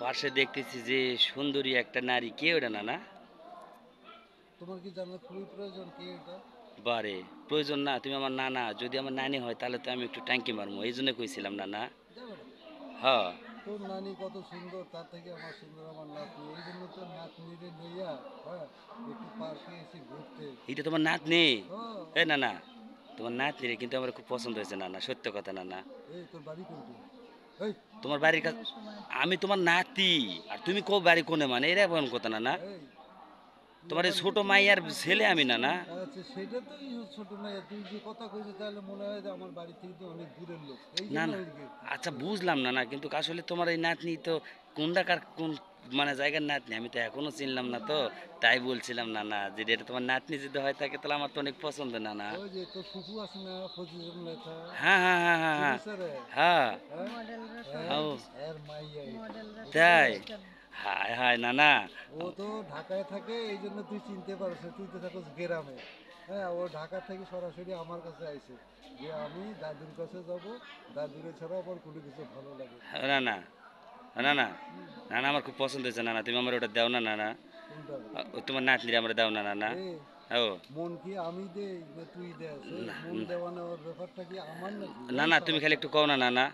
পাশে দেখতেছি যে সুন্দরী একটা নারী কে ওটা না না তোমার কি জানা খুবই প্রয়োজন কে এটা বারে প্রয়োজন না তুমি আমার নানা যদি আমার নানি হয় তাহলে তো আমি একটু ট্যাঙ্কি মারবো এই জন্য কইছিলাম না না হ্যাঁ তোর নানি কত সুন্দর তার থেকে আমার সুন্দর আমার নাতনি এই জন্য তো নাতনিরে লইয়া হ্যাঁ একটু পাশে এসে ঘুরতে এটা তোমার নাতনি এ না তোমার নাতনিরে কিন্তু আমার খুব পছন্দ হয়েছে না না সত্য কথা না না এই তোর বাড়ি কোনটা তোমার বাড়ির কাছে আমি তোমার নাতি আর তুমি কো বাড়ি কোনে মানে এরা কোন কথা না না তোমার এই ছোট মাইয়ার ছেলে আমি না না আচ্ছা না না আচ্ছা বুঝলাম না না কিন্তু আসলে তোমার এই নাতনি তো কোন কার কোন মানে জায়গার নাতনি আমি তো এখনো চিনলাম না তো তাই বলছিলাম না না যে এটা তোমার নাতনি যদি হয় থাকে তাহলে আমার তো অনেক পছন্দ না না হ্যাঁ হ্যাঁ হ্যাঁ হ্যাঁ হ্যাঁ, হ্যাঁ।, হ্যাঁ? হ্যাঁ। তাই হায় হায় না না ও তো ঢাকায় থাকে এই জন্য তুই চিনতে পারছ তুই তো থাকো গ্রামে হ্যাঁ ও ঢাকা থেকে সরাসরি আমার কাছে আইছে যে আমি দাদুর কাছে যাব দাদুরে ছাড়া আমার কোনো কিছু ভালো লাগে না না না না না আমার খুব পছন্দ হয়েছে না না তুমি আমার ওটা দাও না না না তোমার নাতনির আমরা দাও না না না ও মন কি আমি দেই না তুই দেস মন দেওয়া নেওয়ার ব্যাপারটা কি আমার না না তুমি খালি একটু কও না না না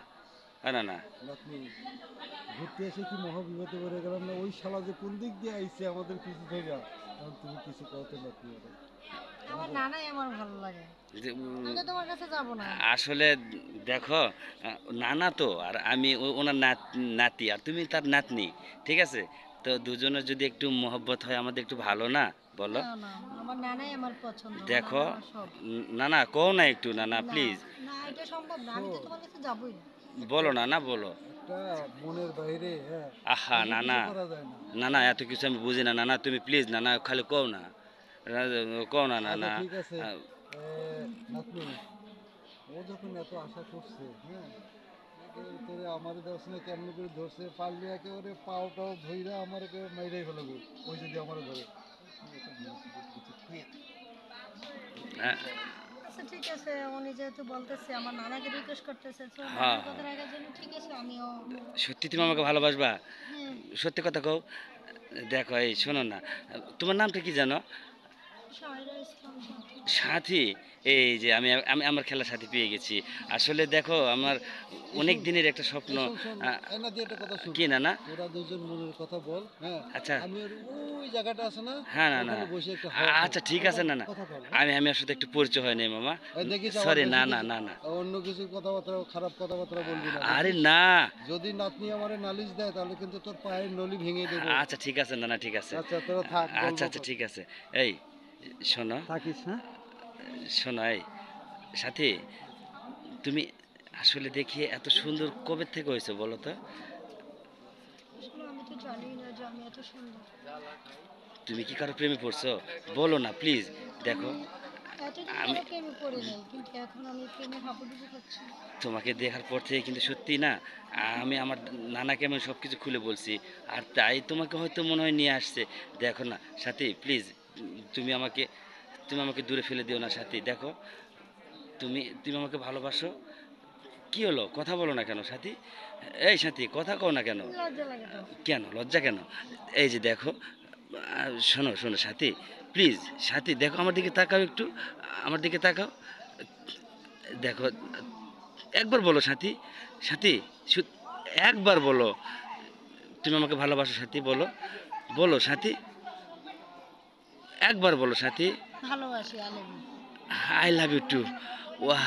না না ঘুরতে এসে কি ওই যে কোন দিক দিয়ে আমাদের কিছু না আমার ভালো লাগে না আসলে দেখো নানা তো আর আমি ওনার নাতি আর তুমি তার নাতনি ঠিক আছে তো দুজনের যদি একটু মহব্বত হয় আমাদের একটু ভালো না বলো দেখো না না কও না একটু না না প্লিজ সম্ভব না আমি তো তোমার কাছে যাবই না বলো না না বলো মনের বাইরে হ্যাঁ। আহা নানা নানা এত কিছু আমি বুঝি না না না তুমি প্লিজ না না খালি কও না কও না না আচ্ছা, না ও যখন এত আশা করছে হ্যাঁ আমার দর্শনে কেমন করে ধরছে পারলে একেবারে পাও টাও ধইরা আমার একেবারে মাইরাই ফেলে ওই যদি আমার ধরে হ্যাঁ। আচ্ছা ঠিক আছে উনি যেহেতু বলতেছে আমার নানাকে রিকোয়েস্ট করতেছে তো হ্যাঁ কথা জন্য ঠিক আছে আমিও সত্যি তুমি আমাকে ভালোবাসবা হ্যাঁ। সত্যি কথা কও দেখো এই শোনো না তোমার নামটা কি জানো সাথী এই যে আমি আমি আমার খেলার সাথে পেয়ে গেছি আসলে দেখো আমার অনেক দিনের একটা স্বপ্ন কি না না ওরা দুজন মনের কথা বল হ্যাঁ? আচ্ছা আমি ওই জায়গাটা আছে না হ্যাঁ না না আচ্ছা ঠিক আছে না না হ্যাঁ? আমি আমি আসলে একটু পরিচয় হয় নাই মামা সরি না না না না অন্য কিছু কথাবার্তা খারাপ কথাবার্তা বলবি না আরে না যদি নাতনি আমারে নালিশ দেয় তাহলে কিন্তু তোর পায়ের নলি ভেঙে দেব আচ্ছা ঠিক আছে না না ঠিক আছে আচ্ছা তোর থাক আচ্ছা আচ্ছা ঠিক আছে এই শোনো থাকিস হ্যাঁ শোনাই সাথী তুমি আসলে দেখি এত সুন্দর কবে থেকে হয়েছে বলো তো তুমি কি কারো প্রেমে পড়ছো বলো না প্লিজ দেখো আমি তোমাকে দেখার পর থেকে কিন্তু সত্যি না আমি আমার নানাকে আমি সব কিছু খুলে বলছি আর তাই তোমাকে হয়তো মনে হয় নিয়ে আসছে দেখো না সাথে প্লিজ তুমি আমাকে তুমি আমাকে দূরে ফেলে দিও না সাথী দেখো তুমি তুমি আমাকে ভালোবাসো কি হলো কথা বলো না কেন সাথী এই সাথী কথা কও না কেন কেন লজ্জা কেন এই যে দেখো শোনো শোনো সাথী প্লিজ সাথী দেখো আমার দিকে তাকাও একটু আমার দিকে তাকাও দেখো একবার বলো সাথী সাথী একবার বলো তুমি আমাকে ভালোবাসো সাথী বলো বলো সাথী একবার বলো সাথী ভালোবাসি I love you I love you too ওয়া